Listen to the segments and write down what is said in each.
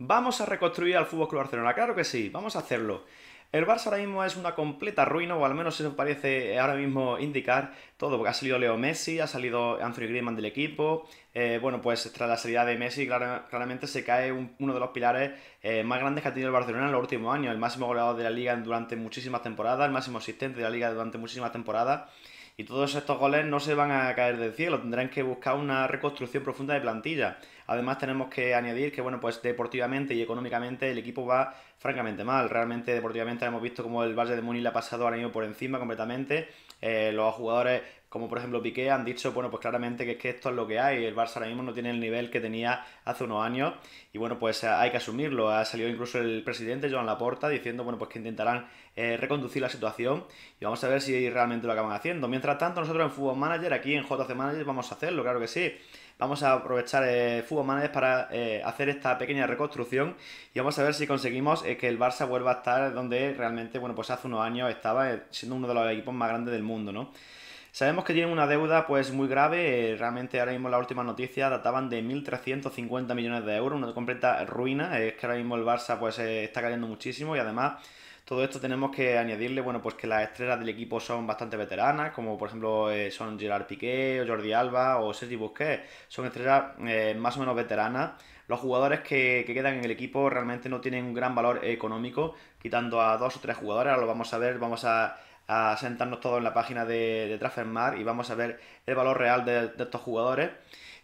Vamos a reconstruir al Fútbol Club Barcelona, claro que sí, vamos a hacerlo. El Barça ahora mismo es una completa ruina, o al menos se nos parece ahora mismo indicar todo, porque ha salido Leo Messi, ha salido Anthony Griezmann del equipo, eh, bueno, pues tras la salida de Messi claramente se cae uno de los pilares eh, más grandes que ha tenido el Barcelona en los últimos años, el máximo goleador de la liga durante muchísimas temporadas, el máximo asistente de la liga durante muchísimas temporadas, y todos estos goles no se van a caer del cielo, tendrán que buscar una reconstrucción profunda de plantilla. Además tenemos que añadir que, bueno, pues deportivamente y económicamente el equipo va francamente mal. Realmente deportivamente hemos visto como el Valle de Muni ha pasado al año por encima completamente. Eh, los jugadores como por ejemplo Piqué, han dicho, bueno, pues claramente que, esto es lo que hay, el Barça ahora mismo no tiene el nivel que tenía hace unos años y bueno, pues eh, hay que asumirlo. Ha salido incluso el presidente, Joan Laporta, diciendo, bueno, pues que intentarán eh, reconducir la situación y vamos a ver si realmente lo acaban haciendo. Mientras tanto, nosotros en Fútbol Manager, aquí en JC Manager, vamos a hacerlo, claro que sí vamos a aprovechar eh, Manager para eh, hacer esta pequeña reconstrucción y vamos a ver si conseguimos que el Barça vuelva a estar donde realmente, bueno, pues hace unos años estaba, siendo uno de los equipos más grandes del mundo, ¿no? Sabemos que tienen una deuda pues muy grave, eh, realmente ahora mismo la última noticia databan de 1.350 millones de euros, una completa ruina, es que ahora mismo el Barça pues eh, está cayendo muchísimo y además todo esto tenemos que añadirle, bueno, pues que las estrellas del equipo son bastante veteranas, como por ejemplo eh, son Gerard Piqué, o Jordi Alba o Sergi Busquets, son estrellas más o menos veteranas. Los jugadores que, que, quedan en el equipo realmente no tienen un gran valor económico, quitando a dos o tres jugadores, ahora lo vamos a ver, vamos a a sentarnos todos en la página de, de Transfermarkt y vamos a ver el valor real de, estos jugadores.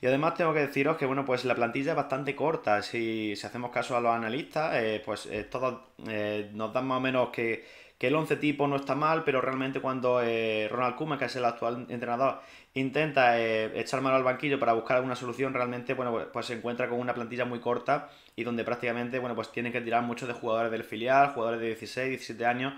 Y además tengo que deciros que bueno, pues la plantilla es bastante corta. Si, si hacemos caso a los analistas, eh, pues eh, todos eh, nos dan más o menos que, el 11 tipo no está mal, pero realmente cuando Ronald Koeman, que es el actual entrenador, intenta echar mano al banquillo para buscar alguna solución, realmente bueno, pues, pues, se encuentra con una plantilla muy corta y donde prácticamente bueno, pues tiene que tirar muchos de jugadores del filial, jugadores de 16, 17 años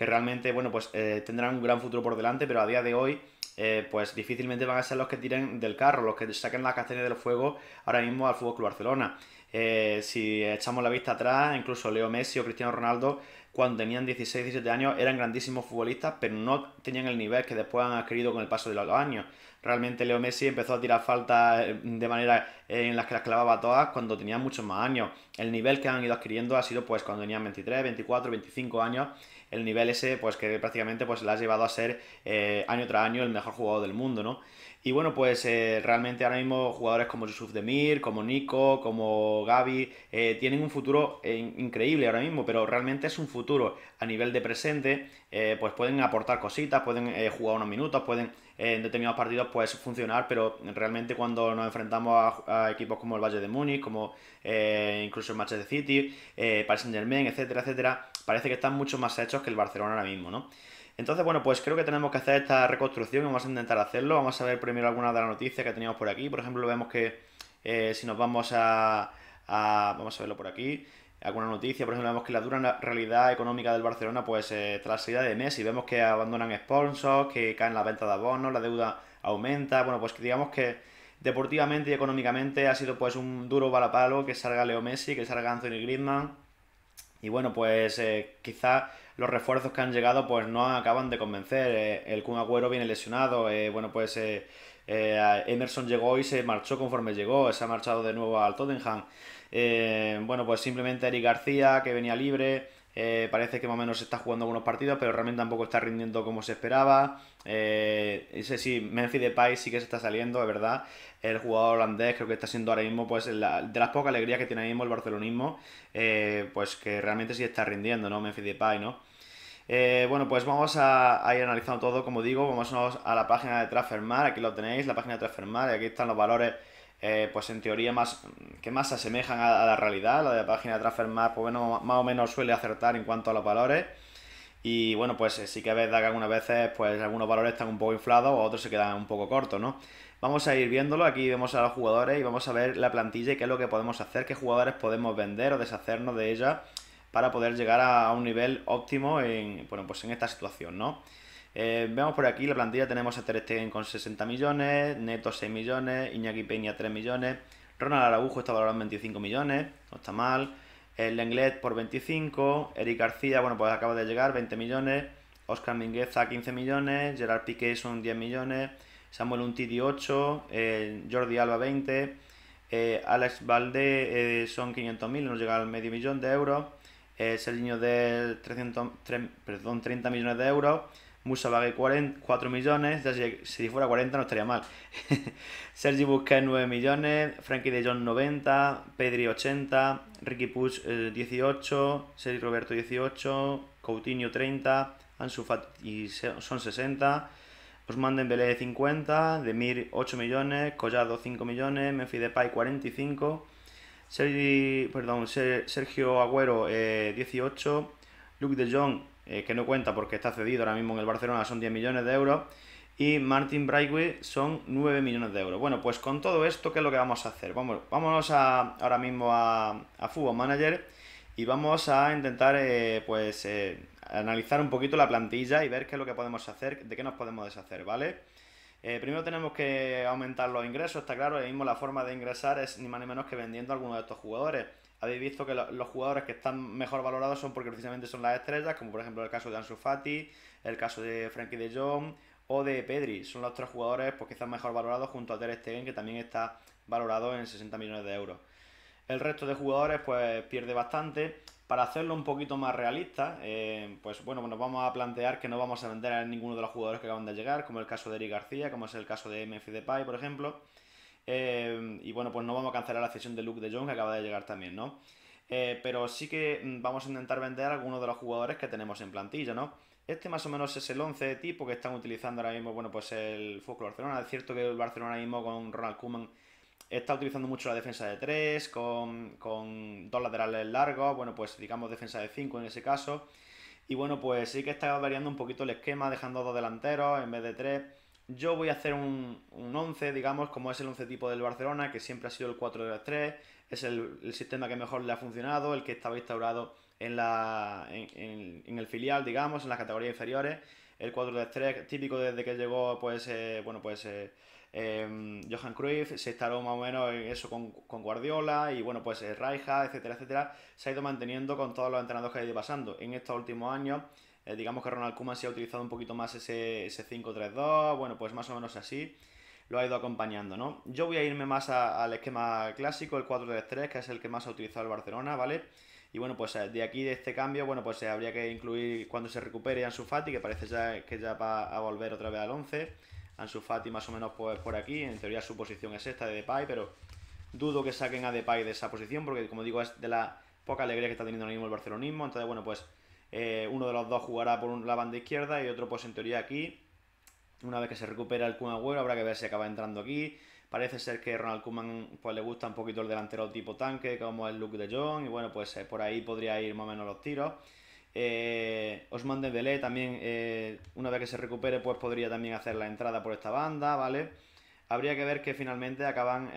que realmente, bueno, pues eh, tendrán un gran futuro por delante, pero a día de hoy, eh, pues difícilmente van a ser los que tiren del carro, los que saquen la castaña del fuego ahora mismo al Fútbol Club Barcelona. Eh, si echamos la vista atrás, incluso Leo Messi o Cristiano Ronaldo, cuando tenían 16, 17 años, eran grandísimos futbolistas, pero no tenían el nivel que después han adquirido con el paso de los años. Realmente Leo Messi empezó a tirar faltas de manera en las que las clavaba todas cuando tenían muchos más años. El nivel que han ido adquiriendo ha sido pues cuando tenían 23, 24, 25 años el nivel ese, pues que prácticamente pues, le ha llevado a ser eh, año tras año el mejor jugador del mundo, ¿no? Y bueno, pues eh, realmente ahora mismo jugadores como Yusuf Demir, como Nico, como Gaby, eh, tienen un futuro increíble ahora mismo, pero realmente es un futuro a nivel de presente, pues pueden aportar cositas, pueden jugar unos minutos, pueden en determinados partidos puede funcionar, pero realmente cuando nos enfrentamos a, equipos como el Valle de Múnich, como eh, incluso el Manchester City, eh, Paris Saint Germain, etcétera, etcétera, parece que están mucho más hechos que el Barcelona ahora mismo, ¿no? Entonces, bueno, pues creo que tenemos que hacer esta reconstrucción, vamos a intentar hacerlo, vamos a ver primero algunas de las noticias que teníamos por aquí, por ejemplo, vemos que eh, si nos vamos a, a... Vamos a verlo por aquí alguna noticia, por ejemplo, vemos que la dura realidad económica del Barcelona, pues eh, tras la salida de Messi, vemos que abandonan sponsors, que caen las ventas de abonos, la deuda aumenta, bueno, pues digamos que deportivamente y económicamente ha sido pues un duro balapalo que salga Leo Messi, que salga Anthony Griezmann, y bueno, pues eh, quizá los refuerzos que han llegado pues no acaban de convencer. Eh, el Kun Agüero viene lesionado. Eh, bueno, pues Emerson llegó y se marchó conforme llegó. Se ha marchado de nuevo al Tottenham. bueno, pues simplemente Eric García, que venía libre. Eh, parece que más o menos está jugando algunos partidos, pero realmente tampoco está rindiendo como se esperaba. Eh, ese sí, Memphis Depay sí que se está saliendo, de verdad. El jugador holandés creo que está siendo ahora mismo pues de las pocas alegrías que tiene ahora mismo el barcelonismo, eh, pues que realmente sí está rindiendo, ¿no? Memphis Depay, ¿no? Eh, bueno, pues vamos a, ir analizando todo, como digo, vamos a la página de Transfermar, aquí lo tenéis, la página de Transfermar, aquí están los valores eh, pues en teoría más que más se asemejan a, la realidad. La de la página de transfer pues más o menos suele acertar en cuanto a los valores. Y bueno, pues sí que es verdad que algunas veces pues algunos valores están un poco inflados, o otros se quedan un poco cortos, ¿no? Vamos a ir viéndolo, aquí vemos a los jugadores y vamos a ver la plantilla y qué es lo que podemos hacer, qué jugadores podemos vender o deshacernos de ella para poder llegar a un nivel óptimo en, pues en esta situación, ¿no? Eh, vemos por aquí la plantilla, tenemos a Ter con 60 millones, Neto 6 millones, Iñaki Peña 3 millones, Ronald Araujo está valorado en 25 millones, no está mal, el Lenglet por 25, Eric García, bueno, pues acaba de llegar, 20 millones, Oscar Mingueza 15 millones, Gerard Piqué son 10 millones, Samuel Untiti 8, eh, Jordi Alba 20, eh, Alex Valde son 500.000, nos llega al medio millón de euros, Serginho de 300, 30 millones de euros, Musa 4 millones, si fuera 40 no estaría mal. Sergi Busquets 9 millones, Frankie de Jong 90, Pedri 80, Ricky Puig 18, eh, Sergi Roberto 18, Coutinho 30, Ansu Fati son 60, Osman Dembélé 50, Demir 8 millones, Collado 5 millones, Memphis Depay 45, Sergi, perdón, Sergio Agüero 18, eh, Luke de Jong eh, que no cuenta porque está cedido ahora mismo en el Barcelona, son 10 millones de euros. Y Martin Braithwaite son 9 millones de euros. Bueno, pues con todo esto, ¿qué es lo que vamos a hacer? Vamos, vámonos a, ahora mismo a, a Manager y vamos a intentar eh, pues eh, analizar un poquito la plantilla y ver qué es lo que podemos hacer, de qué nos podemos deshacer, ¿vale? primero tenemos que aumentar los ingresos, está claro, ahora mismo la forma de ingresar es ni más ni menos que vendiendo a alguno de estos jugadores habéis visto que los jugadores que están mejor valorados son porque precisamente son las estrellas, como por ejemplo el caso de Ansu Fati, el caso de Frankie de Jong o de Pedri. Son los tres jugadores pues, que están mejor valorados junto a Ter Stegen, que también está valorado en 60 millones de euros. El resto de jugadores pues pierde bastante. Para hacerlo un poquito más realista, eh, pues bueno, nos vamos a plantear que no vamos a vender a ninguno de los jugadores que acaban de llegar, como el caso de Eric García, como es el caso de Memphis Depay, por ejemplo. Em, y bueno, pues no vamos a cancelar la sesión de Luke de Jong que acaba de llegar también, ¿no? Eh, pero sí que mm, vamos a intentar vender a algunos de los jugadores que tenemos en plantilla, ¿no? Este más o menos es el 11 de tipo que están utilizando ahora mismo, bueno, pues el Fútbol Barcelona. Es cierto que el Barcelona mismo con Ronald Koeman está utilizando mucho la defensa de 3, con, con dos laterales largos, bueno, pues digamos defensa de 5 en ese caso. Y bueno, pues sí que está variando un poquito el esquema, dejando dos delanteros en vez de tres. Yo voy a hacer un, 11, digamos, como es el 11 tipo del Barcelona, que siempre ha sido el 4 las 3 es el, sistema que mejor le ha funcionado, el que estaba instaurado en, la, en, el filial, digamos, en las categorías inferiores. El 4-3-3, típico desde que llegó, pues, eh, bueno, pues... Eh, em, Johan Cruyff se instaló más o menos en eso con, con Guardiola y bueno, pues eh, Raija, etcétera, etcétera, se ha ido manteniendo con todos los entrenadores que ha ido pasando. En estos últimos años eh, digamos que Ronald Koeman se ha utilizado un poquito más ese, ese 5-3-2, bueno, pues más o menos así lo ha ido acompañando, ¿no? Yo voy a irme más al esquema clásico, el 4-3-3, que es el que más ha utilizado el Barcelona, ¿vale? Y bueno, pues eh, de aquí, de este cambio, bueno, pues eh, habría que incluir cuando se recupere Ansu Fati, que parece ya que ya va a volver otra vez al 11. Ansu Fati más o menos pues, por aquí, en teoría su posición es esta de Depay, pero dudo que saquen a Depay de esa posición, porque como digo, es de la poca alegría que está teniendo ahora mismo el barcelonismo. Entonces, bueno, pues eh, uno de los dos jugará por la banda izquierda y otro pues en teoría aquí. Una vez que se recupera el Kun habrá que ver si acaba entrando aquí. Parece ser que Ronald Koeman pues, le gusta un poquito el delantero tipo tanque, como el look de Jong, y bueno, pues eh, por ahí podría ir más o menos los tiros. Eh, Osman Belé también, eh, una vez que se recupere, pues podría también hacer la entrada por esta banda, ¿vale? Habría que ver que finalmente acaban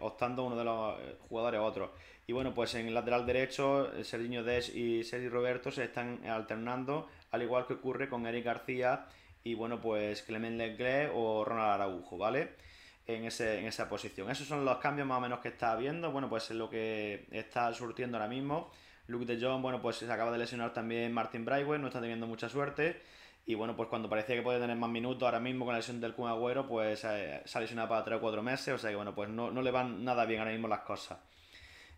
optando uno de los jugadores u otro. Y bueno, pues en el lateral derecho, eh, Serginho Des y Sergi Roberto se están eh, alternando, al igual que ocurre con Eric García y bueno, pues Clement Leclerc o Ronald Araujo, ¿vale? En, ese, en esa posición. Esos son los cambios más o menos que está habiendo. Bueno, pues es lo que está surtiendo ahora mismo. Luke de Jong, bueno, pues se acaba de lesionar también Martin Braithwaite, no está teniendo mucha suerte. Y bueno, pues cuando parecía que podía tener más minutos, ahora mismo con la lesión del Kun Agüero, pues eh, se ha lesionado para 3 o 4 meses. O sea que bueno, pues no le van nada bien ahora mismo las cosas.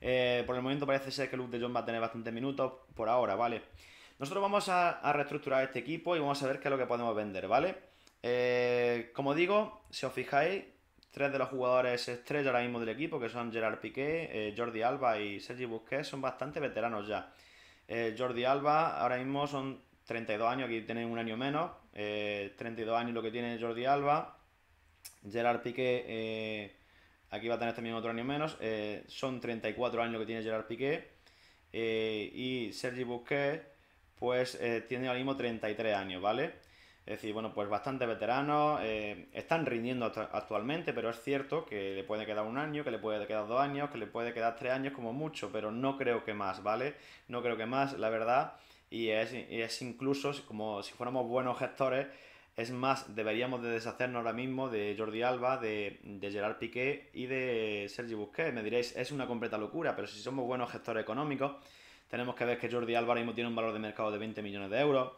Eh, por el momento parece ser que Luke de Jong va a tener bastantes minutos por ahora, ¿vale? Nosotros vamos a, reestructurar este equipo y vamos a ver qué es lo que podemos vender, ¿vale? Eh, como digo, si os fijáis, tres de los jugadores estrella ahora mismo del equipo, que son Gerard Piqué, eh, Jordi Alba y Sergi Busquets, son bastante veteranos ya. Jordi Alba ahora mismo son 32 años, aquí tienen un año menos, 32 años lo que tiene Jordi Alba, Gerard Piqué... Aquí va a tener también otro año menos. Eh, son 34 años que tiene Gerard Piqué. Eh, y Sergi Busquets, pues eh, tiene ahora mismo 33 años, ¿vale? Es decir, bueno, pues bastante veteranos, están rindiendo actualmente, pero es cierto que le puede quedar un año, que le puede quedar dos años, que le puede quedar tres años como mucho, pero no creo que más, ¿vale? No creo que más, la verdad, y es, y es incluso como si fuéramos buenos gestores, es más, deberíamos de deshacernos ahora mismo de Jordi Alba, de, Gerard Piqué y de Sergi Busquets. Me diréis, es una completa locura, pero si somos buenos gestores económicos, tenemos que ver que Jordi Alba ahora mismo tiene un valor de mercado de 20 millones de euros,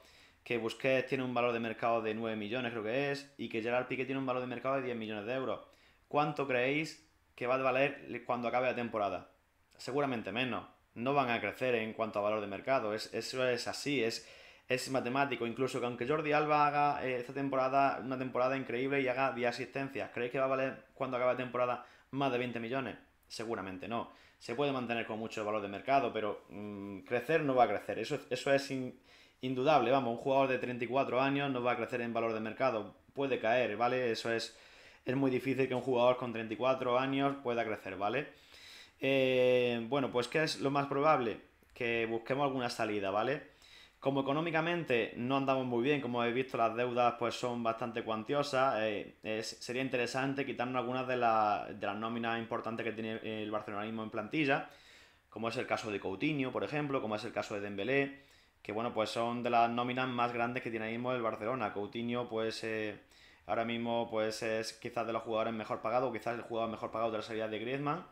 que Busquets tiene un valor de mercado de 9 millones, creo que es, y que Gerard Piqué tiene un valor de mercado de 10 millones de euros. ¿Cuánto creéis que va a valer cuando acabe la temporada? Seguramente menos. No van a crecer en cuanto a valor de mercado. eso es así, es es matemático, incluso que aunque Jordi Alba haga eh, esta temporada una temporada increíble y haga 10 asistencias, ¿creéis que va a valer cuando acabe la temporada más de 20 millones? Seguramente no. Se puede mantener con mucho valor de mercado, pero mm, crecer no va a crecer. Eso, eso es indudable. Vamos, un jugador de 34 años no va a crecer en valor de mercado. Puede caer, ¿vale? Eso es, es muy difícil que un jugador con 34 años pueda crecer, ¿vale? Eh, bueno, pues ¿qué es lo más probable? Que busquemos alguna salida, ¿vale? Como económicamente no andamos muy bien, como habéis visto, las deudas pues son bastante cuantiosas. Eh, sería interesante quitarnos algunas de, de, las nóminas importantes que tiene el barcelonismo en plantilla, como es el caso de Coutinho, por ejemplo, como es el caso de Dembélé, que bueno, pues son de las nóminas más grandes que tiene mismo el Barcelona. Coutinho, pues eh, ahora mismo pues es quizás de los jugadores mejor pagados, quizás el jugador mejor pagado de la salida de Griezmann.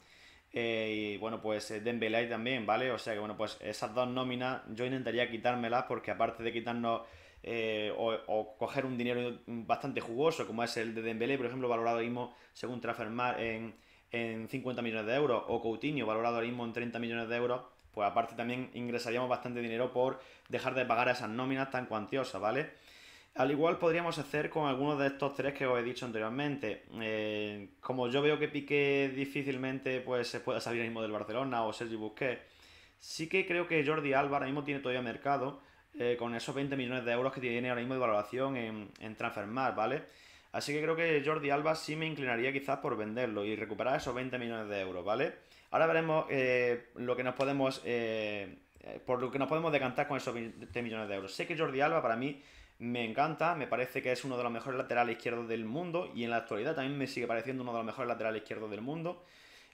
Eh, y bueno, pues eh, Dembélé también, ¿vale? O sea que bueno, pues esas dos nóminas yo intentaría quitármelas porque aparte de quitarnos eh, o, coger un dinero bastante jugoso como es el de Dembélé, por ejemplo, valorado ahora mismo según Transfermarkt en, en 50 millones de euros o Coutinho valorado ahora mismo en 30 millones de euros, pues aparte también ingresaríamos bastante dinero por dejar de pagar esas nóminas tan cuantiosas, ¿vale? Al igual podríamos hacer con algunos de estos tres que os he dicho anteriormente. Eh, como yo veo que Piqué difícilmente pues, se pueda salir mismo del Barcelona o Sergi Busquets, sí que creo que Jordi Alba ahora mismo tiene todavía mercado eh, con esos 20 millones de euros que tiene ahora mismo de valoración en, en Transfermarkt, ¿vale? Así que creo que Jordi Alba sí me inclinaría quizás por venderlo y recuperar esos 20 millones de euros, ¿vale? Ahora veremos eh, lo que nos podemos... por lo que nos podemos decantar con esos 20 millones de euros. Sé que Jordi Alba para mí me encanta, me parece que es uno de los mejores laterales izquierdos del mundo y en la actualidad también me sigue pareciendo uno de los mejores laterales izquierdos del mundo.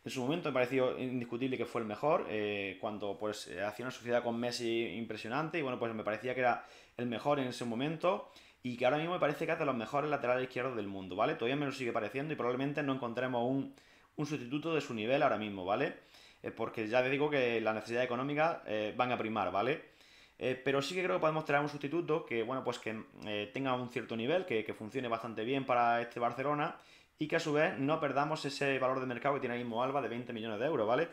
En su momento me pareció indiscutible que fue el mejor, eh, cuando pues eh, hacía una sociedad con Messi impresionante y bueno, pues me parecía que era el mejor en ese momento y que ahora mismo me parece que es de los mejores laterales izquierdos del mundo, ¿vale? Todavía me lo sigue pareciendo y probablemente no encontremos un, un sustituto de su nivel ahora mismo, ¿vale? Eh, porque ya te digo que las necesidades económicas van a primar, ¿vale? Eh, pero sí que creo que podemos traer un sustituto que, bueno, pues que eh, tenga un cierto nivel, que, funcione bastante bien para este Barcelona y que a su vez no perdamos ese valor de mercado que tiene ahí mismo Alba de 20 millones de euros, ¿vale?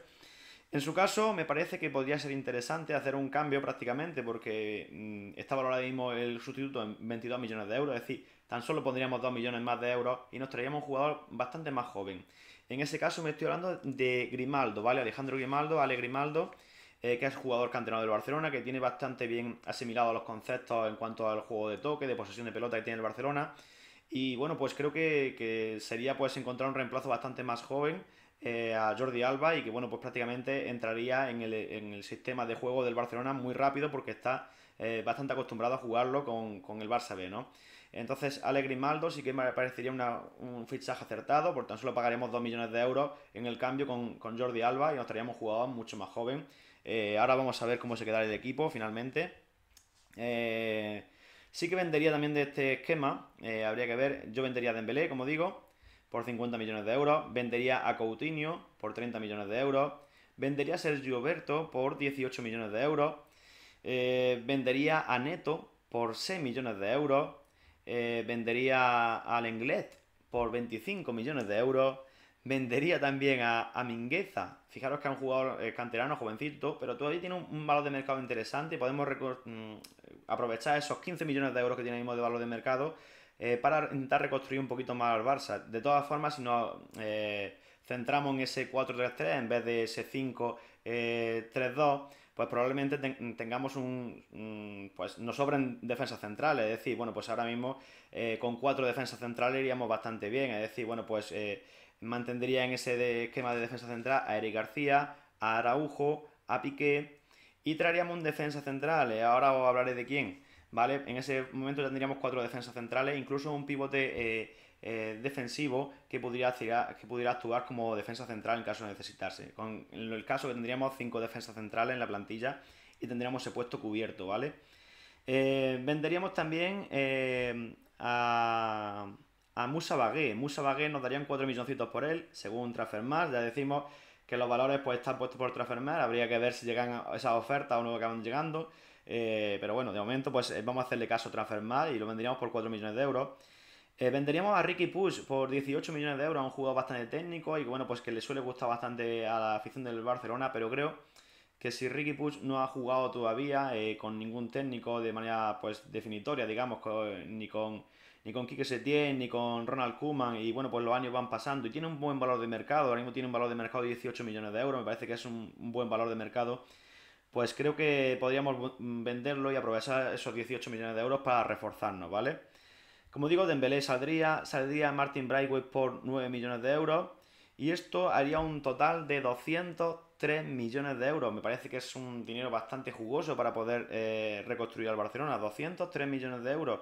En su caso, me parece que podría ser interesante hacer un cambio prácticamente porque mm, está valorado el sustituto en 22 millones de euros, es decir, tan solo pondríamos 2 millones más de euros y nos traeríamos un jugador bastante más joven. En ese caso me estoy hablando de Grimaldo, ¿vale? Alejandro Grimaldo, Ale Grimaldo, eh, que es jugador canterano del Barcelona, que tiene bastante bien asimilado los conceptos en cuanto al juego de toque, de posesión de pelota que tiene el Barcelona. Y bueno, pues creo que, sería pues encontrar un reemplazo bastante más joven eh, a Jordi Alba y que bueno, pues prácticamente entraría en el, sistema de juego del Barcelona muy rápido porque está eh, bastante acostumbrado a jugarlo con, el Barça B, ¿no? Entonces, Alegrimaldo sí que me parecería un fichaje acertado, por tan solo pagaríamos 2 millones de euros en el cambio con, Jordi Alba y nos traeríamos jugador mucho más joven eh, ahora vamos a ver cómo se quedará el equipo finalmente. Eh, sí que vendería también de este esquema, eh, habría que ver, yo vendería a Dembélé, como digo, por 50 millones de euros, vendería a Coutinho por 30 millones de euros, vendería a Sergio Berto por 18 millones de euros, vendería a Neto por 6 millones de euros, vendería al Englet por 25 millones de euros, Vendería también a, Mingueza. Fijaros que han un jugador eh, canterano, jovencito, pero todavía tiene un, valor de mercado interesante. y Podemos mm, aprovechar esos 15 millones de euros que tiene mismo de valor de mercado eh, para intentar reconstruir un poquito más al Barça. De todas formas, si nos eh, centramos en ese 4-3-3 en vez de ese 5-3-2, pues probablemente tengamos un, pues nos sobren defensas centrales, es decir, bueno, pues ahora mismo con cuatro defensas centrales iríamos bastante bien, es decir, bueno, pues Mantendría en ese esquema de defensa central a Eric García, a Araujo, a Piqué y traeríamos un defensa central. Eh, ahora os hablaré de quién. ¿Vale? En ese momento tendríamos cuatro defensas centrales, incluso un pivote eh, eh, defensivo que pudiera, que pudiera actuar como defensa central en caso de necesitarse. Con en el caso que tendríamos cinco defensas centrales en la plantilla y tendríamos ese puesto cubierto, ¿vale? venderíamos también a, a Musa Bagué. Musa Bagué nos darían 4 milloncitos por él, según transfermar Ya decimos que los valores pues están puestos por transfermar Habría que ver si llegan esas ofertas o no acaban llegando. Eh, pero bueno, de momento pues eh, vamos a hacerle caso a Transfermar y lo venderíamos por 4 millones de euros. Eh, venderíamos a Ricky Push por 18 millones de euros, un jugador bastante técnico y bueno, pues que le suele gustar bastante a la afición del Barcelona, pero creo que si Ricky Push no ha jugado todavía con ningún técnico de manera pues definitoria, digamos, ni con ni con Quique Setién, ni con Ronald Kuman y bueno, pues los años van pasando, y tiene un buen valor de mercado, ahora mismo tiene un valor de mercado de 18 millones de euros, me parece que es un, buen valor de mercado, pues creo que podríamos venderlo y aprovechar esos 18 millones de euros para reforzarnos, ¿vale? Como digo, Dembélé saldría, saldría Martin Brightway por 9 millones de euros, y esto haría un total de 203 millones de euros. Me parece que es un dinero bastante jugoso para poder eh, reconstruir al Barcelona. 203 millones de euros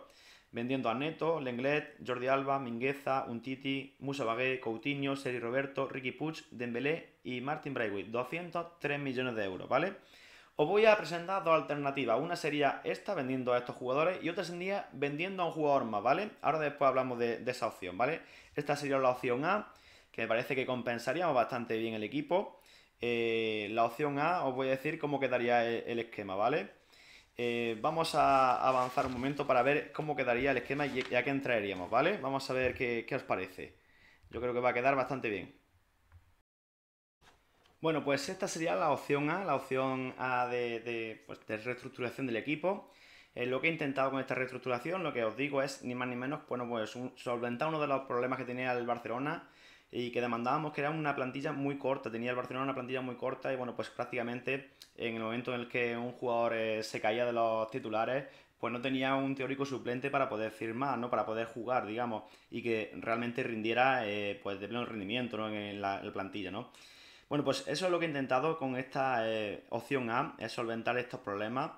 vendiendo a Neto, Lenglet, Jordi Alba, Mingueza, Untiti, Musa Bagué, Coutinho, Seri Roberto, Ricky Puig, Dembélé y Martin Braithwaite. 203 millones de euros, ¿vale? Os voy a presentar dos alternativas. Una sería esta, vendiendo a estos jugadores, y otra sería vendiendo a un jugador más, ¿vale? Ahora después hablamos de, esa opción, ¿vale? Esta sería la opción A, que me parece que compensaríamos bastante bien el equipo. Eh, la opción A, os voy a decir cómo quedaría e, el esquema, ¿vale? Eh, vamos a avanzar un momento para ver cómo quedaría el esquema y a qué entraríamos, ¿vale? Vamos a ver qué, os parece. Yo creo que va a quedar bastante bien. Bueno, pues esta sería la opción A, la opción A de, pues, reestructuración del equipo. Eh, lo que he intentado con esta reestructuración, lo que os digo es, ni más ni menos, bueno, pues solventar uno de los problemas que tenía el Barcelona y que demandábamos, que era una plantilla muy corta. Tenía el Barcelona una plantilla muy corta y, bueno, pues prácticamente en el momento en el que un jugador eh, se caía de los titulares, pues no tenía un teórico suplente para poder firmar, ¿no? Para poder jugar, digamos, y que realmente rindiera eh, pues de pleno rendimiento en, la, plantilla, Bueno, pues eso es lo que he intentado con esta eh, opción A, es solventar estos problemas.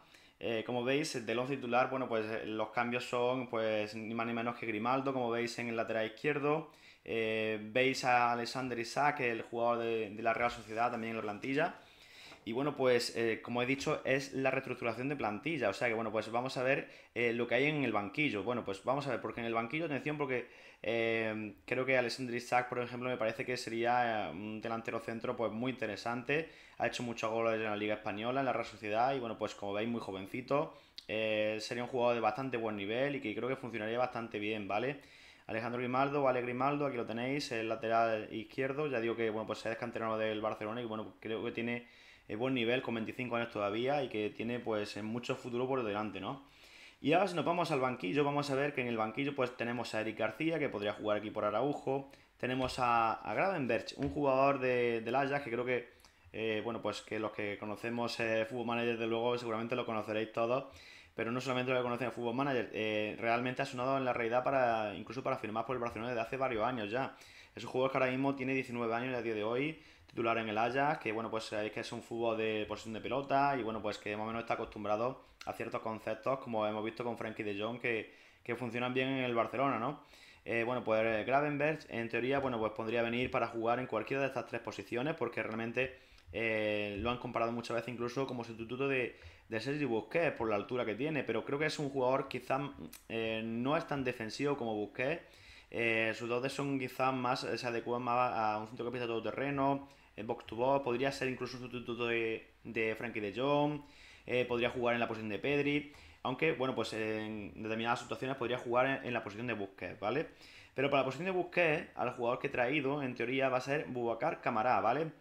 como veis, de los titular, bueno, pues los cambios son pues ni más ni menos que Grimaldo, como veis en el lateral izquierdo. veis a Alexander Isaac, el jugador de la Real Sociedad, también en la plantilla. Y bueno, pues eh, como he dicho, es la reestructuración de plantilla. O sea que bueno, pues vamos a ver eh, lo que hay en el banquillo. Bueno, pues vamos a ver, porque en el banquillo, atención, porque eh, creo que Alessandri Isaac, por ejemplo, me parece que sería un delantero centro pues muy interesante. Ha hecho muchos goles en la Liga Española, en la Real Sociedad, y bueno, pues como veis, muy jovencito. sería un jugador de bastante buen nivel y que creo que funcionaría bastante bien, ¿vale? Alejandro Grimaldo, Vale Grimaldo, aquí lo tenéis, el lateral izquierdo, ya digo que bueno, pues es canterano del Barcelona y bueno, creo que tiene es buen nivel con 25 años todavía y que tiene pues mucho futuro por delante, ¿no? Y ahora si nos vamos al banquillo, vamos a ver que en el banquillo pues tenemos a Eric García, que podría jugar aquí por Araujo. Tenemos a, a Gravenberch, un jugador de, del Ajax que creo que, eh, bueno, pues que los que conocemos eh, Fútbol Manager, de luego seguramente lo conoceréis todos. Pero no solamente lo que conocen Fútbol Manager, eh, realmente ha sonado en la realidad para incluso para firmar por el Barcelona desde hace varios años ya. Es un jugador que ahora mismo tiene 19 años a día de hoy, Dular en el Ajax, que bueno, pues sabéis que es un fútbol de posición de pelota y bueno, pues que más o menos está acostumbrado a ciertos conceptos, como hemos visto con Frankie de Jong, que, funcionan bien en el Barcelona, ¿no? Eh, bueno, pues eh, Gravenberg, en teoría, bueno, pues podría venir para jugar en cualquiera de estas tres posiciones, porque realmente eh, lo han comparado muchas veces incluso como sustituto de, de Sergi Busquets por la altura que tiene, pero creo que es un jugador quizás no es tan defensivo como Busquets. sus dotes son quizás más, se adecuan más a un todo terreno, box to box, podría ser incluso un sustituto de, de Frankie de Jong, eh, podría jugar en la posición de Pedri, aunque, bueno, pues en determinadas situaciones podría jugar en, la posición de Busquets, ¿vale? Pero para la posición de Busquets, al jugador que he traído, en teoría va a ser Boubacar Camará, ¿vale?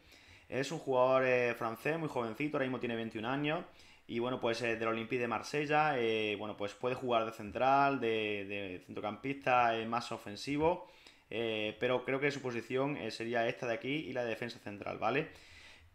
Es un jugador eh, francés, muy jovencito, ahora mismo tiene 21 años, y bueno, pues es eh, del Olympique de Marsella, bueno, pues puede jugar de central, de, de centrocampista más ofensivo, eh, pero creo que su posición eh, sería esta de aquí y la de defensa central, ¿vale?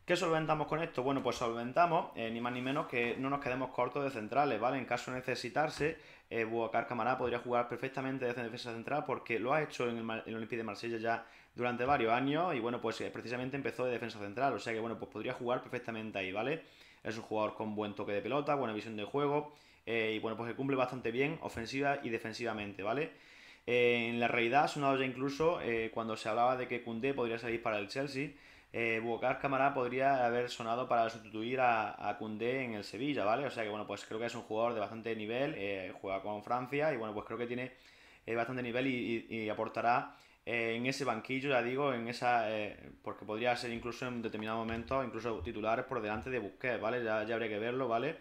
¿Qué solventamos con esto? Bueno, pues solventamos, eh, ni más ni menos que no nos quedemos cortos de centrales, ¿vale? En caso de necesitarse, eh, Camará podría jugar perfectamente desde defensa central porque lo ha hecho en el, Olympique de Marsella ya durante varios años y bueno, pues precisamente empezó de defensa central, o sea que bueno, pues podría jugar perfectamente ahí, ¿vale? Es un jugador con buen toque de pelota, buena visión de juego y bueno, pues que cumple bastante bien ofensiva y defensivamente, ¿vale? Eh, en la realidad ha sonado ya incluso eh, cuando se hablaba de que Koundé podría salir para el Chelsea. Eh, Camara podría haber sonado para sustituir a, a en el Sevilla, ¿vale? O sea que, bueno, pues creo que es un jugador de bastante nivel, eh, juega con Francia y, bueno, pues creo que tiene bastante nivel y, aportará en ese banquillo, ya digo, en esa porque podría ser incluso en determinado momento, incluso titulares por delante de Busquets, ¿vale? Ya, habría que verlo, ¿vale?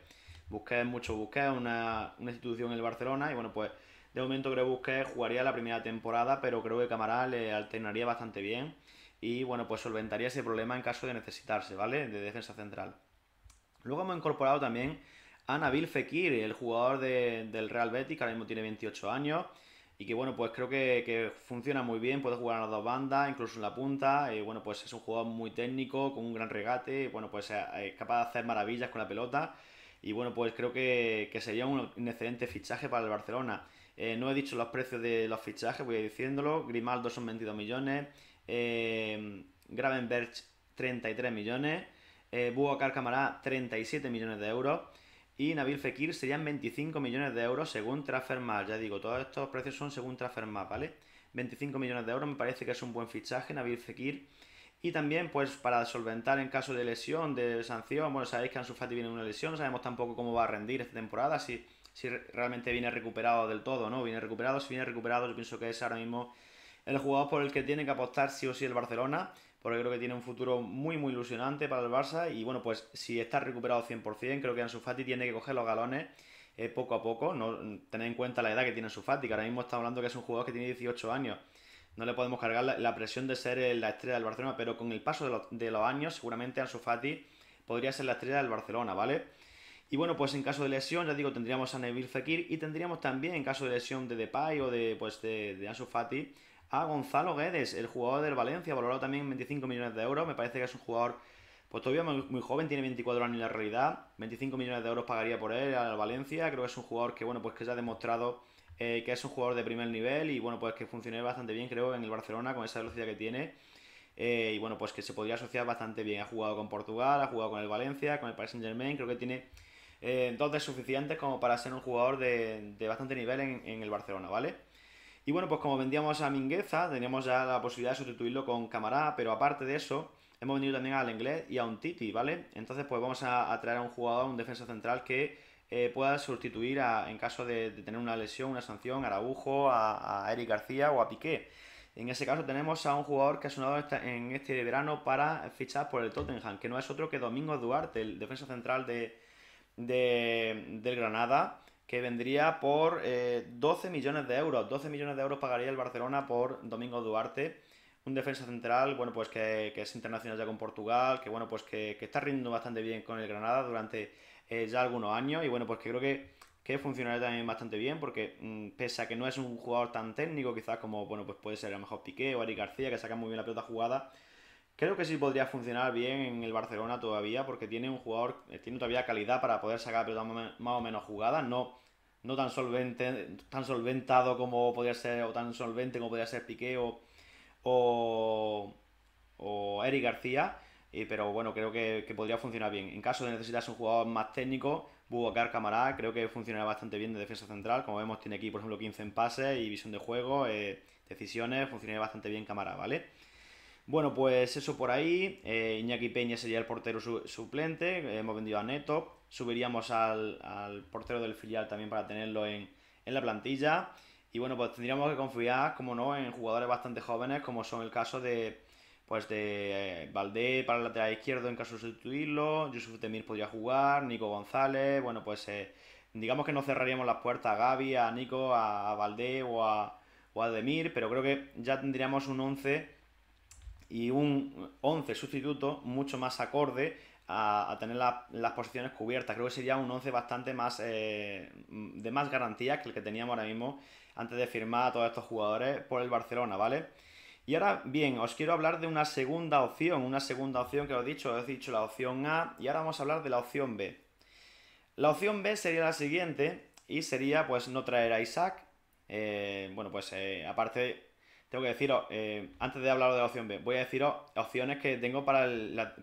Busquets, mucho Busquets, una, una institución en el Barcelona y, bueno, pues de momento creo que jugaría la primera temporada, pero creo que Camaral le alternaría bastante bien y bueno, pues solventaría ese problema en caso de necesitarse, ¿vale? De defensa central. Luego hemos incorporado también a Nabil Fekir, el jugador del Real Betis, que ahora mismo tiene 28 años y que bueno, pues creo que, funciona muy bien, puede jugar en las dos bandas, incluso en la punta, y bueno, pues es un jugador muy técnico, con un gran regate, bueno, pues eh, es capaz de hacer maravillas con la pelota, y bueno, pues creo que, sería un, excelente fichaje para el Barcelona. Eh, no he dicho los precios de los fichajes, voy a ir diciéndolo. Grimaldo son 22 millones. Eh, Gravenberg 33 millones. Eh, Camará 37 millones de euros. Y Nabil Fekir serían 25 millones de euros según Transfermarkt. Ya digo, todos estos precios son según Transfermarkt, ¿vale? 25 millones de euros me parece que es un buen fichaje. Nabil Fekir y también, pues, para solventar en caso de lesión, de sanción, bueno, sabéis que Ansu Fati viene una lesión, no sabemos tampoco cómo va a rendir esta temporada, si, si realmente viene recuperado del todo, ¿no? Viene recuperado, si viene recuperado, yo pienso que es ahora mismo el jugador por el que tiene que apostar sí o sí el Barcelona, porque creo que tiene un futuro muy, muy ilusionante para el Barça, y bueno, pues, si está recuperado 100%, creo que Ansu Fati tiene que coger los galones eh, poco a poco, no tener en cuenta la edad que tiene Ansu que ahora mismo está hablando que es un jugador que tiene 18 años, no le podemos cargar la, presión de ser eh, la estrella del Barcelona, pero con el paso de, los años, seguramente Ansu Fati podría ser la estrella del Barcelona, ¿vale? Y bueno, pues en caso de lesión, ya digo, tendríamos a Neville Fekir y tendríamos también, en caso de lesión de Depay o de, pues de, Ansu Fati, a Gonzalo Guedes, el jugador del Valencia, valorado también 25 millones de euros. Me parece que es un jugador, pues todavía muy, joven, tiene 24 años en la realidad. 25 millones de euros pagaría por él al Valencia. Creo que es un jugador que, bueno, pues que ya ha demostrado eh, que es un jugador de primer nivel y bueno, pues que funcione bastante bien, creo, en el Barcelona con esa velocidad que tiene. Eh, y bueno, pues que se podría asociar bastante bien. Ha jugado con Portugal, ha jugado con el Valencia, con el Paris Saint Germain, creo que tiene eh, dos de suficientes como para ser un jugador de, bastante nivel en, el Barcelona, ¿vale? Y bueno, pues como vendíamos a Mingueza, teníamos ya la posibilidad de sustituirlo con Camará, pero aparte de eso, hemos venido también al inglés y a un Titi, ¿vale? Entonces, pues vamos a, traer a un jugador, un defensa central que eh, pueda sustituir a, en caso de, tener una lesión, una sanción, a Araujo, a, Eric García o a Piqué. En ese caso tenemos a un jugador que ha sonado en este verano para fichar por el Tottenham, que no es otro que Domingo Duarte, el defensa central de, del Granada, que vendría por 12 eh, millones de euros. 12 millones de euros pagaría el Barcelona por Domingo Duarte un defensa central, bueno, pues que, es internacional ya con Portugal, que bueno, pues que, que, está rindiendo bastante bien con el Granada durante eh, ya algunos años y bueno, pues creo que, que funcionará también bastante bien porque mm, pese a que no es un jugador tan técnico quizás como, bueno, pues puede ser a lo mejor Piqué o Eric García que saca muy bien la pelota jugada, creo que sí podría funcionar bien en el Barcelona todavía porque tiene un jugador, eh, tiene todavía calidad para poder sacar pelota más o menos jugada, no no tan solvente, tan solventado como podría ser, o tan solvente como podría ser Piqué o, o Eric García. Eh, pero bueno, creo que, que, podría funcionar bien. En caso de necesitarse un jugador más técnico, Bubacar Camará creo que funcionará bastante bien de defensa central. Como vemos, tiene aquí, por ejemplo, 15 en pases y visión de juego, eh, decisiones, funcionaría bastante bien Camará, ¿vale? Bueno, pues eso por ahí. Eh, Iñaki Peña sería el portero suplente. hemos vendido a Neto. Subiríamos al, portero del filial también para tenerlo en la plantilla. Y bueno, pues tendríamos que confiar, como no, en jugadores bastante jóvenes, como son el caso de, pues de eh, Valdé para el lateral izquierdo en caso de sustituirlo, Yusuf Demir podría jugar, Nico González, bueno, pues eh, digamos que no cerraríamos las puertas a Gaby, a Nico, a, Valdés Valdé o a, Demir, pero creo que ya tendríamos un 11 y un 11 sustituto mucho más acorde a, tener las posiciones cubiertas. Creo que sería un 11 bastante más eh, de más garantía que el que teníamos ahora mismo antes de firmar a todos estos jugadores por el Barcelona, ¿vale? Y ahora bien, os quiero hablar de una segunda opción, una segunda opción que os he dicho, os he dicho la opción A y ahora vamos a hablar de la opción B. La opción B sería la siguiente y sería pues no traer a Isaac. Eh, bueno, pues eh, aparte tengo que deciros, eh, antes de hablaros de la opción B, voy a deciros opciones que tengo para,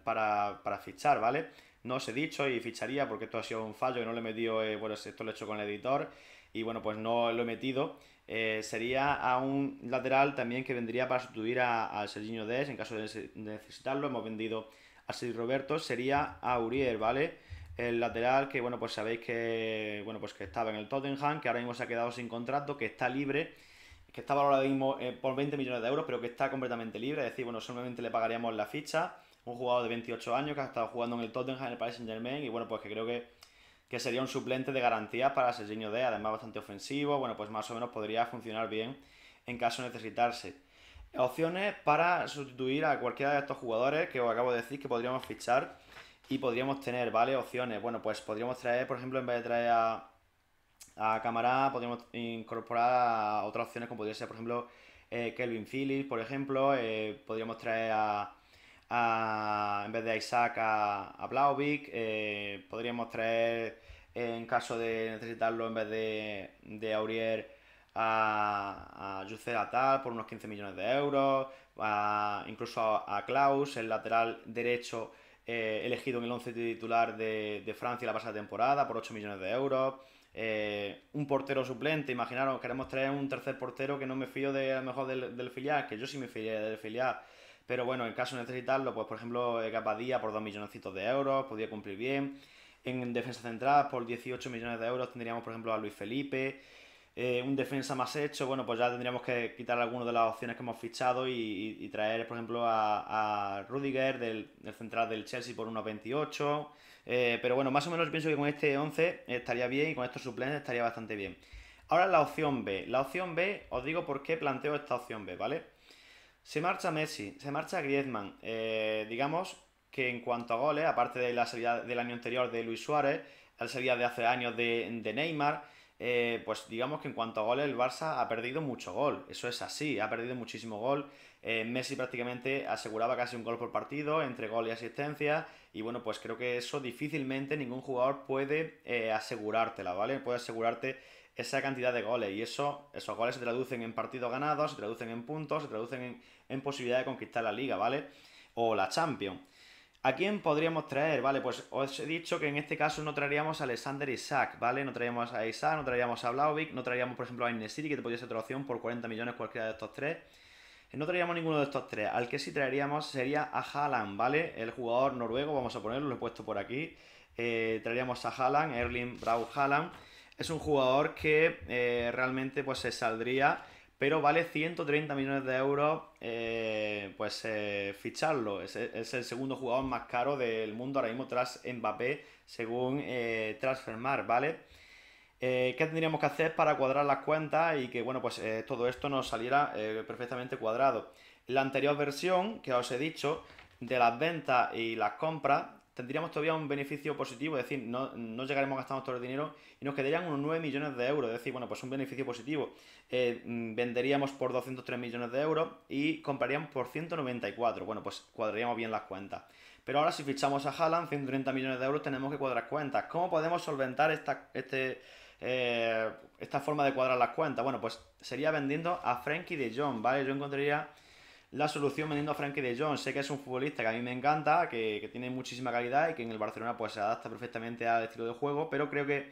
para, fichar, ¿vale? No os he dicho y ficharía porque esto ha sido un fallo y no lo he metido, bueno, esto lo he hecho con el editor y bueno, pues no lo he metido. Eh, sería a un lateral también que vendría para sustituir a, a Serginho Des en caso de necesitarlo. Hemos vendido a Sergio Roberto, sería a Uriel, ¿vale? El lateral que, bueno, pues sabéis que, bueno, pues que estaba en el Tottenham, que ahora mismo se ha quedado sin contrato, que está libre, que está valorado mismo eh, por 20 millones de euros, pero que está completamente libre, es decir, bueno, solamente le pagaríamos la ficha. Un jugador de 28 años que ha estado jugando en el Tottenham, en el Paris Saint Germain, y bueno, pues que creo que que sería un suplente de garantía para Serginho D, además bastante ofensivo, bueno, pues más o menos podría funcionar bien en caso de necesitarse. Opciones para sustituir a cualquiera de estos jugadores que os acabo de decir que podríamos fichar y podríamos tener, ¿vale? Opciones, bueno, pues podríamos traer, por ejemplo, en vez de traer a, a Camará, podríamos incorporar a otras opciones como podría ser, por ejemplo, eh, Kelvin Phillips, por ejemplo, eh, podríamos traer a en vez de Isaac a, Blauvik eh, podríamos traer en caso de necesitarlo en vez de, de Aurier a, a tal Atal por unos 15 millones de euros, a, incluso a, Klaus, el lateral derecho eh, elegido en el 11 titular de, Francia la pasada temporada por 8 millones de euros. Eh, un portero suplente, imaginaros, queremos traer un tercer portero que no me fío de, a lo mejor del, del filial, que yo sí me fío del filial pero bueno, en caso de necesitarlo, pues por ejemplo, eh, Gapadía por 2 milloncitos de euros, podría cumplir bien. En defensa central, por 18 millones de euros, tendríamos por ejemplo a Luis Felipe. Eh, un defensa más hecho, bueno, pues ya tendríamos que quitar algunas de las opciones que hemos fichado y, traer, por ejemplo, a, Rudiger, del, central del Chelsea, por 1.28. Eh, pero bueno, más o menos pienso que con este 11 estaría bien y con estos suplentes estaría bastante bien. Ahora la opción B. La opción B, os digo por qué planteo esta opción B, ¿vale? Se marcha Messi, se marcha Griezmann. Eh, digamos que en cuanto a goles, aparte de la salida del año anterior de Luis Suárez, la salida de hace años de, Neymar, eh, pues digamos que en cuanto a goles el Barça ha perdido mucho gol, eso es así, ha perdido muchísimo gol, eh, Messi prácticamente aseguraba casi un gol por partido entre gol y asistencia y bueno pues creo que eso difícilmente ningún jugador puede asegurártela, ¿vale? Puede asegurarte esa cantidad de goles y eso, esos goles se traducen en partidos ganados, se traducen en puntos, se traducen en, posibilidad de conquistar la liga, ¿vale? O la Champions. ¿A quién podríamos traer? Vale, pues os he dicho que en este caso no traeríamos a Alexander Isaac, ¿vale? No traeríamos a Isaac, no traeríamos a Blauvik no traeríamos, por ejemplo, a City, que te podría ser otra opción por 40 millones cualquiera de estos tres. No traeríamos ninguno de estos tres. Al que sí traeríamos sería a Haaland, ¿vale? El jugador noruego, vamos a ponerlo, lo he puesto por aquí. Eh, traeríamos a Haaland, Erling Brau Haaland. Es un jugador que eh, realmente pues, se saldría, pero vale 130 millones de euros eh, pues, eh, ficharlo. Es, el segundo jugador más caro del mundo ahora mismo tras Mbappé, según Transfermar, ¿vale? ¿Qué tendríamos que hacer para cuadrar las cuentas y que bueno, pues, todo esto nos saliera perfectamente cuadrado? La anterior versión que os he dicho de las ventas y las compras tendríamos todavía un beneficio positivo, es decir, no, llegaremos a gastar todo el dinero y nos quedarían unos 9 millones de euros, es decir, bueno, pues un beneficio positivo. Eh, mm, venderíamos por 203 millones de euros y compraríamos por 194, bueno, pues cuadraríamos bien las cuentas. Pero ahora si fichamos a Haaland, 130 millones de euros, tenemos que cuadrar cuentas. ¿Cómo podemos solventar esta, este, eh, esta forma de cuadrar las cuentas? Bueno, pues sería vendiendo a Frankie de john ¿vale? Yo encontraría la solución vendiendo a Frankie de Jong. Sé que es un futbolista que a mí me encanta, que, tiene muchísima calidad y que en el Barcelona pues se adapta perfectamente al estilo de juego, pero creo que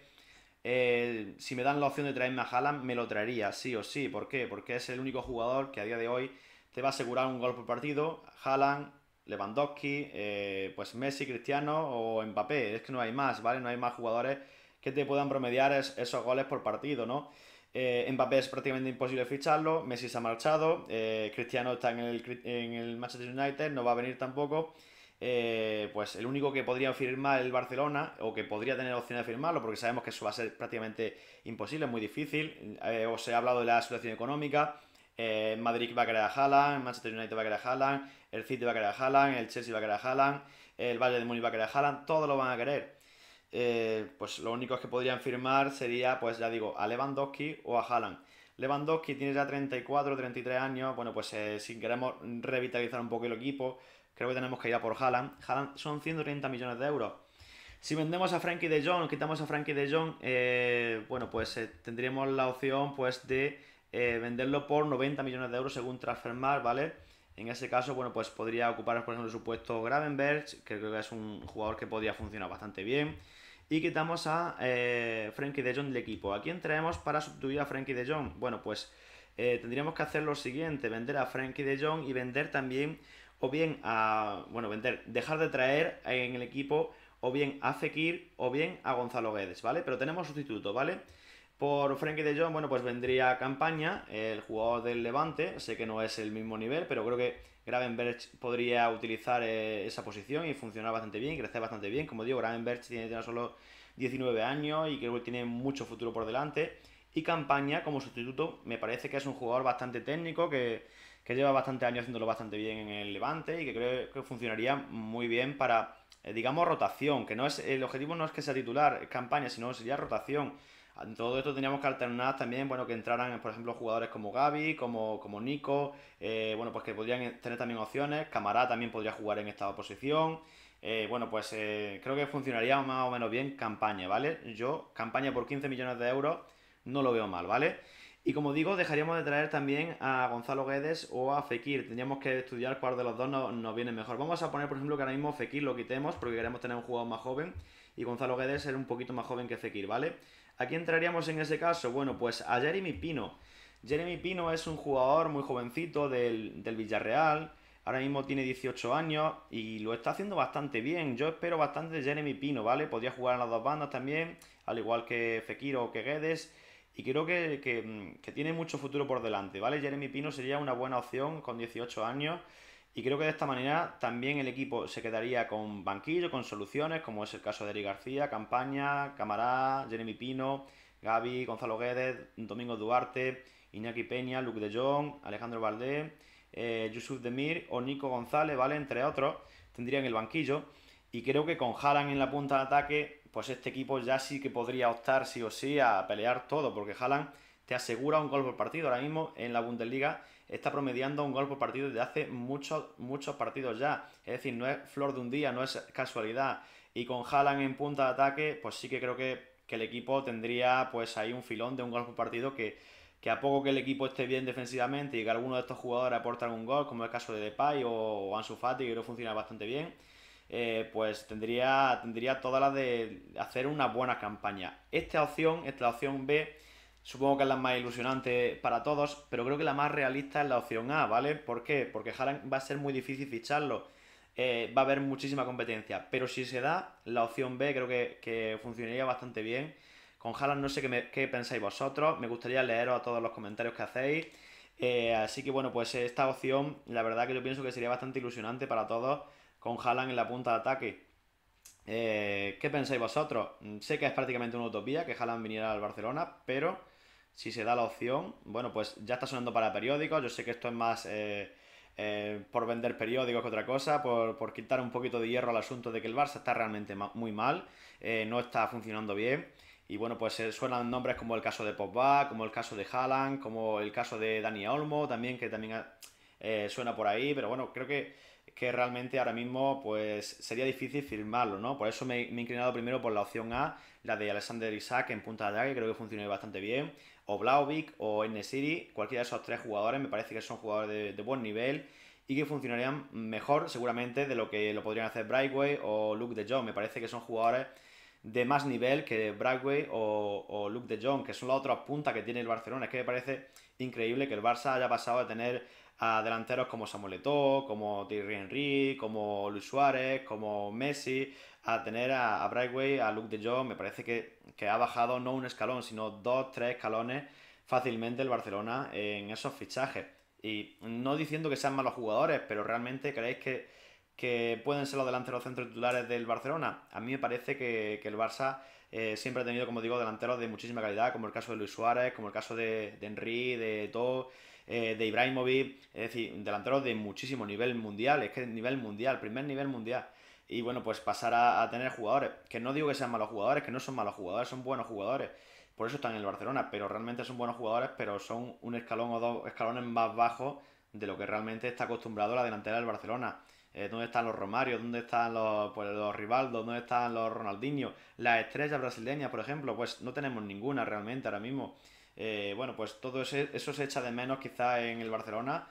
eh, si me dan la opción de traerme a Haaland, me lo traería, sí o sí. ¿Por qué? Porque es el único jugador que a día de hoy te va a asegurar un gol por partido. Haaland, Lewandowski, eh, pues Messi, Cristiano o Mbappé. Es que no hay más, ¿vale? No hay más jugadores que te puedan promediar esos goles por partido, ¿no? Eh, Mbappé es prácticamente imposible ficharlo, Messi se ha marchado, eh, Cristiano está en el, Manchester United, no va a venir tampoco. Eh, pues el único que podría firmar el Barcelona o que podría tener opción de firmarlo, porque sabemos que eso va a ser prácticamente imposible, muy difícil. Eh, os he hablado de la situación económica. Madrid va a querer a Haaland, Manchester United va a querer a Haaland, el City va a querer a Haaland, el Chelsea va a querer a Haaland, el Valle de Múnich va a querer a Haaland, todos lo van a querer. Eh, pues lo único que podrían firmar sería, pues ya digo, a Lewandowski o a Haaland. Lewandowski tiene ya 34, 33 años, bueno, pues eh, si queremos revitalizar un poco el equipo, creo que tenemos que ir a por Haaland. Haaland son 130 millones de euros. Si vendemos a Frankie de Jong, quitamos a Frankie de Jong, eh, bueno, pues tendríamos la opción pues de venderlo por 90 millones de euros según transfermar, ¿vale? En ese caso, bueno, pues podría ocupar, por ejemplo, el supuesto Gravenberg, que creo que es un jugador que podría funcionar bastante bien. Y quitamos a eh, Frankie de Jong del equipo. ¿A quién traemos para sustituir a Frankie de Jong? Bueno, pues eh, tendríamos que hacer lo siguiente, vender a Frankie de Jong y vender también, o bien a, bueno, vender, dejar de traer en el equipo o bien a Fekir o bien a Gonzalo Guedes, ¿vale? Pero tenemos sustituto, ¿vale? Por Frenkie de Jong, bueno, pues vendría Campaña, el jugador del Levante. Sé que no es el mismo nivel, pero creo que Gravenberg podría utilizar eh, esa posición y funcionar bastante bien, crecer bastante bien. Como digo, Gravenberg tiene solo 19 años y creo que tiene mucho futuro por delante. Y Campaña, como sustituto, me parece que es un jugador bastante técnico, que, lleva bastante años haciéndolo bastante bien en el Levante y que creo que funcionaría muy bien para, eh, digamos, rotación. Que no es el objetivo no es que sea titular Campaña, sino sería rotación todo esto teníamos que alternar también, bueno, que entraran, por ejemplo, jugadores como Gaby, como, como Nico, eh, bueno, pues que podrían tener también opciones. Camará también podría jugar en esta oposición. Eh, bueno, pues eh, creo que funcionaría más o menos bien campaña, ¿vale? Yo, campaña por 15 millones de euros, no lo veo mal, ¿vale? Y como digo, dejaríamos de traer también a Gonzalo Guedes o a Fekir. teníamos que estudiar cuál de los dos nos, viene mejor. Vamos a poner, por ejemplo, que ahora mismo Fekir lo quitemos porque queremos tener un jugador más joven y Gonzalo Guedes ser un poquito más joven que Fekir, ¿vale? ¿A quién entraríamos en ese caso? Bueno, pues a Jeremy Pino. Jeremy Pino es un jugador muy jovencito del, Villarreal. Ahora mismo tiene 18 años y lo está haciendo bastante bien. Yo espero bastante de Jeremy Pino, ¿vale? Podría jugar en las dos bandas también, al igual que Fekiro o que Guedes. Y creo que, que tiene mucho futuro por delante, ¿vale? Jeremy Pino sería una buena opción con 18 años. Y creo que de esta manera también el equipo se quedaría con banquillo, con soluciones, como es el caso de Eric García, Campaña, Camará, Jeremy Pino, Gaby, Gonzalo Guedes, Domingo Duarte, Iñaki Peña, Luke de Jong, Alejandro Valdés, eh, Yusuf Demir o Nico González, ¿vale? Entre otros, tendrían el banquillo. Y creo que con Jalan en la punta de ataque, pues este equipo ya sí que podría optar sí o sí a pelear todo, porque Haaland te asegura un gol por partido ahora mismo en la Bundesliga está promediando un gol por partido desde hace muchos, muchos partidos ya. Es decir, no es flor de un día, no es casualidad. Y con Haaland en punta de ataque, pues sí que creo que, el equipo tendría pues ahí un filón de un gol por partido que, que a poco que el equipo esté bien defensivamente y que alguno de estos jugadores aporte un gol, como el caso de Depay o, o Ansu Fati, que creo funciona bastante bien, eh, pues tendría, tendría todas las de hacer una buena campaña. Esta opción, esta opción B, Supongo que es la más ilusionante para todos, pero creo que la más realista es la opción A, ¿vale? ¿Por qué? Porque Halan va a ser muy difícil ficharlo. Eh, va a haber muchísima competencia. Pero si se da, la opción B creo que, funcionaría bastante bien. Con Halan, no sé qué, pensáis vosotros. Me gustaría leeros a todos los comentarios que hacéis. Eh, así que bueno, pues esta opción, la verdad que yo pienso que sería bastante ilusionante para todos con Haaland en la punta de ataque. Eh, ¿Qué pensáis vosotros? Sé que es prácticamente una utopía que Haaland viniera al Barcelona, pero si se da la opción, bueno, pues ya está sonando para periódicos, yo sé que esto es más eh, eh, por vender periódicos que otra cosa, por, quitar un poquito de hierro al asunto de que el Barça está realmente muy mal, eh, no está funcionando bien, y bueno, pues suenan nombres como el caso de Pogba, como el caso de Haaland, como el caso de Dani Olmo también, que también suena por ahí, pero bueno, creo que, que realmente ahora mismo pues sería difícil firmarlo, ¿no? Por eso me, he inclinado primero por la opción A, la de Alexander Isaac en punta de ataque, creo que funciona bastante bien o Blaovic o City, cualquiera de esos tres jugadores me parece que son jugadores de, buen nivel y que funcionarían mejor seguramente de lo que lo podrían hacer Brightway o Luke de Jong. Me parece que son jugadores de más nivel que Brightway o, Luke de Jong, que son la otra punta que tiene el Barcelona. Es que me parece increíble que el Barça haya pasado a tener a delanteros como Samuel Eto'o, como Thierry Henry, como Luis Suárez, como Messi, a tener a, Brightway, a Luke de Jong, me parece que, ha bajado no un escalón, sino dos, tres escalones fácilmente el Barcelona en esos fichajes. Y no diciendo que sean malos jugadores, pero realmente creéis que, que pueden ser los delanteros centros titulares del Barcelona. A mí me parece que, el Barça eh, siempre ha tenido, como digo, delanteros de muchísima calidad, como el caso de Luis Suárez, como el caso de, Henry, de todo eh, de Ibrahimovic, es decir, delantero de muchísimo nivel mundial, es que nivel mundial, primer nivel mundial. Y bueno, pues pasar a, tener jugadores, que no digo que sean malos jugadores, que no son malos jugadores, son buenos jugadores. Por eso están en el Barcelona, pero realmente son buenos jugadores, pero son un escalón o dos escalones más bajos de lo que realmente está acostumbrado la delantera del Barcelona. Eh, dónde están los Romarios? dónde están los, pues, los Rivaldos, dónde están los Ronaldinho, las estrellas brasileñas, por ejemplo, pues no tenemos ninguna realmente ahora mismo. Eh, bueno, pues todo eso se echa de menos quizá en el Barcelona.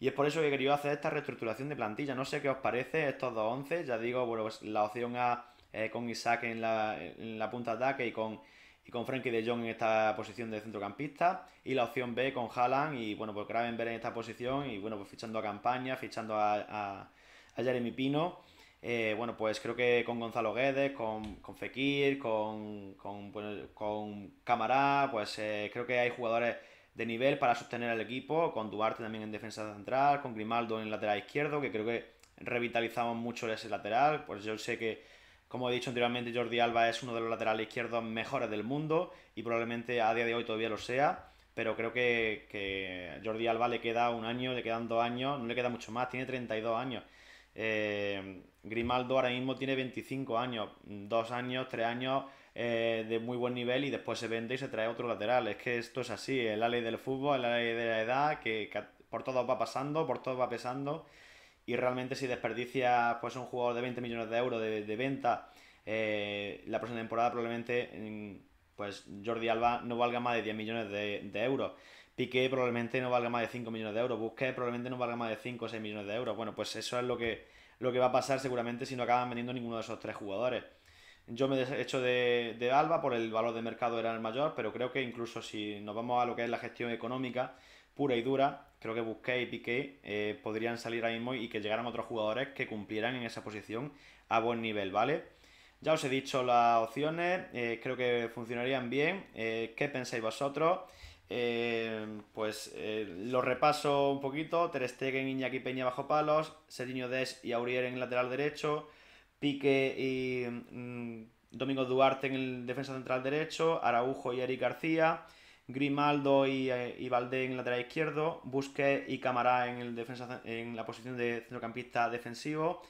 Y es por eso que he querido hacer esta reestructuración de plantilla. No sé qué os parece estos dos once. Ya digo, bueno, pues la opción A eh, con Isaac en la, en la punta de ataque y con y con Frenkie de Jong en esta posición de centrocampista y la opción B con Haaland y bueno pues Gravenberg en esta posición y bueno pues fichando a Campaña, fichando a, a, a Jeremy Pino eh, bueno, pues creo que con Gonzalo Guedes, con, con Fekir, con, con, con Camará, pues eh, creo que hay jugadores de nivel para sostener al equipo, con Duarte también en defensa central, con Grimaldo en lateral izquierdo, que creo que revitalizamos mucho ese lateral, pues yo sé que, como he dicho anteriormente, Jordi Alba es uno de los laterales izquierdos mejores del mundo y probablemente a día de hoy todavía lo sea, pero creo que, que Jordi Alba le queda un año, le quedan dos años, no le queda mucho más, tiene 32 años eh, Grimaldo ahora mismo tiene 25 años, 2 años, 3 años eh, de muy buen nivel y después se vende y se trae otro lateral. Es que esto es así, es la ley del fútbol, es la ley de la edad, que, por todo va pasando, por todo va pesando y realmente si desperdicia pues un jugador de 20 millones de euros de, venta eh, la próxima temporada probablemente mm, pues Jordi Alba no valga más de 10 millones de euros Piqué probablemente no valga más de 5 millones de euros, Busqué probablemente no valga más de 5 o 6 millones de euros. Bueno, pues eso es lo que, lo que va a pasar seguramente si no acaban vendiendo ninguno de esos tres jugadores. Yo me he hecho de, Alba por el valor de mercado era el mayor, pero creo que incluso si nos vamos a lo que es la gestión económica pura y dura, creo que Busqué y Piqué eh, podrían salir ahí mismo y que llegaran otros jugadores que cumplieran en esa posición a buen nivel, ¿vale? Ya os he dicho las opciones, eh, creo que funcionarían bien. Eh, ¿Qué pensáis vosotros? Em, pues eh, lo repaso un poquito. Ter Stegen, Iñaki Peña bajo palos, Serginho Des y Aurier en lateral derecho, Pique y mm, Domingo Duarte en el defensa central derecho, Araujo y Eric García, Grimaldo y, eh, Valdé en lateral izquierdo, Busque y Camará en, el defensa, en la posición de centrocampista defensivo,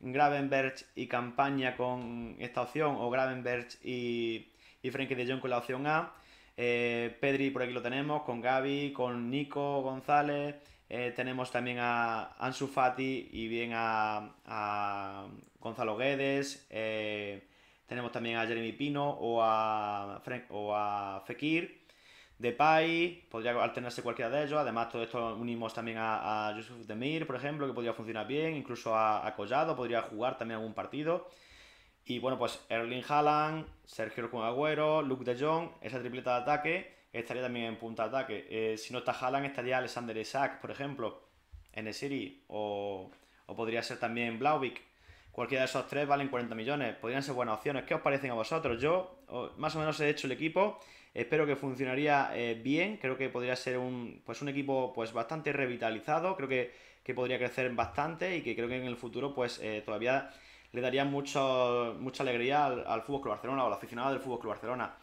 Gravenberg y Campaña con esta opción, o Gravenberg y, y Frenkie de Jong con la opción A, eh, Pedri por aquí lo tenemos, con Gaby, con Nico González. Eh, tenemos también a Ansu Fati y bien a, a Gonzalo Guedes. Eh, tenemos también a Jeremy Pino o a, o a Fekir. Depay, podría alternarse cualquiera de ellos. Además, todo esto unimos también a, Yusuf Demir, por ejemplo, que podría funcionar bien. Incluso a Collado podría jugar también algún partido. Y bueno, pues Erling Haaland, Sergio Kun Agüero, Luke de Jong, esa tripleta de ataque estaría también en punta de ataque. Eh, si no está Haaland, estaría Alexander Isaac, por ejemplo, en el City, o, o podría ser también Blauvik. Cualquiera de esos tres valen 40 millones, podrían ser buenas opciones. ¿Qué os parecen a vosotros? Yo más o menos he hecho el equipo, espero que funcionaría eh, bien, creo que podría ser un, pues un equipo pues, bastante revitalizado, creo que, podría crecer bastante y que creo que en el futuro pues eh, todavía le daría mucho, mucha alegría al, Fútbol Club Barcelona o al aficionado del Fútbol Club Barcelona.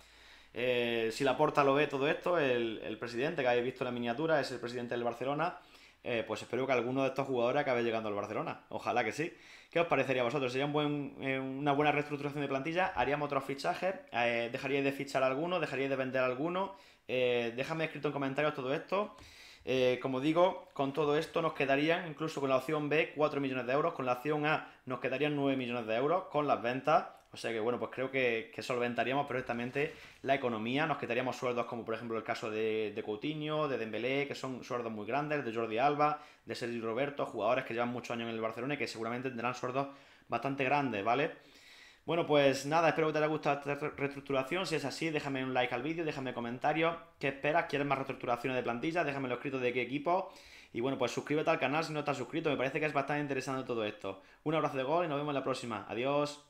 Eh, si la porta lo ve todo esto, el, presidente que habéis visto en la miniatura es el presidente del Barcelona. Eh, pues espero que alguno de estos jugadores acabe llegando al Barcelona. Ojalá que sí. ¿Qué os parecería a vosotros? ¿Sería un buen, eh, una buena reestructuración de plantilla? ¿Haríamos otros fichajes? ¿Dejaríais de fichar alguno? ¿Dejaríais de vender alguno? déjame escrito en comentarios todo esto. Eh, como digo, con todo esto nos quedarían, incluso con la opción B, 4 millones de euros, con la opción A nos quedarían 9 millones de euros con las ventas. O sea que bueno, pues creo que, solventaríamos perfectamente la economía, nos quedaríamos sueldos como por ejemplo el caso de, de, Coutinho, de Dembélé, que son sueldos muy grandes, de Jordi Alba, de Sergio Roberto, jugadores que llevan muchos años en el Barcelona y que seguramente tendrán sueldos bastante grandes, ¿vale? Bueno, pues nada, espero que te haya gustado esta reestructuración. Si es así, déjame un like al vídeo, déjame comentarios. ¿Qué esperas? ¿Quieres más reestructuraciones de plantillas? Déjame los de qué equipo. Y bueno, pues suscríbete al canal si no estás suscrito. Me parece que es bastante interesante todo esto. Un abrazo de gol y nos vemos en la próxima. Adiós.